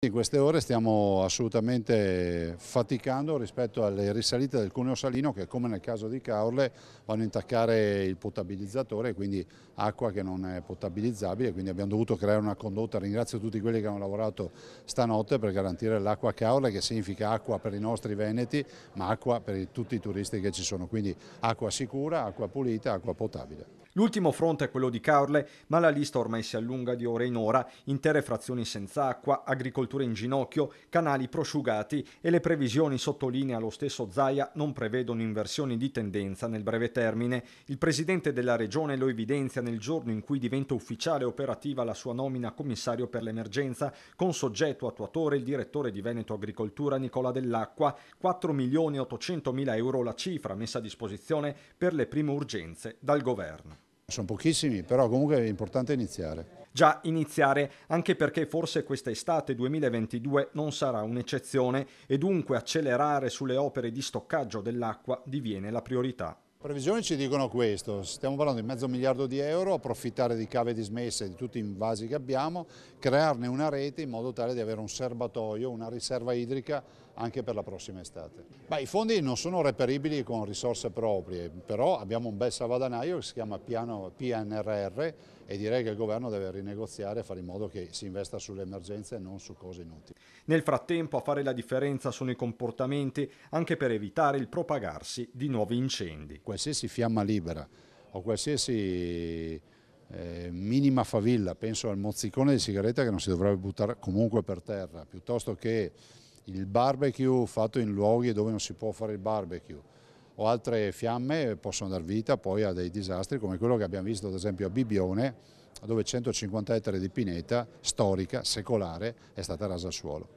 In queste ore stiamo assolutamente faticando rispetto alle risalite del cuneo salino che come nel caso di Caorle vanno a intaccare il potabilizzatore quindi acqua che non è potabilizzabile quindi abbiamo dovuto creare una condotta, ringrazio tutti quelli che hanno lavorato stanotte per garantire l'acqua a Caorle che significa acqua per i nostri veneti ma acqua per tutti i turisti che ci sono quindi acqua sicura, acqua pulita, acqua potabile. L'ultimo fronte è quello di Caorle, ma la lista ormai si allunga di ora in ora, intere frazioni senza acqua, agricoltura in ginocchio, canali prosciugati e le previsioni, sottolinea lo stesso Zaia, non prevedono inversioni di tendenza nel breve termine. Il presidente della regione lo evidenzia nel giorno in cui diventa ufficiale e operativa la sua nomina a commissario per l'emergenza, con soggetto attuatore il direttore di Veneto Agricoltura Nicola Dell'Acqua, 4 milioni 800 mila euro la cifra messa a disposizione per le prime urgenze dal governo. Sono pochissimi, però comunque è importante iniziare già iniziare, anche perché forse questa estate 2022 non sarà un'eccezione e dunque accelerare sulle opere di stoccaggio dell'acqua diviene la priorità previsioni ci dicono questo, stiamo parlando di mezzo miliardo di euro, approfittare di cave dismesse di tutti i vasi che abbiamo, crearne una rete in modo tale di avere un serbatoio, una riserva idrica anche per la prossima estate. Beh, I fondi non sono reperibili con risorse proprie, però abbiamo un bel salvadanaio che si chiama Piano PNRR e direi che il governo deve rinegoziare e fare in modo che si investa sulle emergenze e non su cose inutili. Nel frattempo a fare la differenza sono i comportamenti anche per evitare il propagarsi di nuovi incendi qualsiasi fiamma libera o qualsiasi eh, minima favilla, penso al mozzicone di sigaretta che non si dovrebbe buttare comunque per terra, piuttosto che il barbecue fatto in luoghi dove non si può fare il barbecue o altre fiamme possono dar vita poi a dei disastri come quello che abbiamo visto ad esempio a Bibione dove 150 ettari di pineta storica, secolare, è stata rasa al suolo.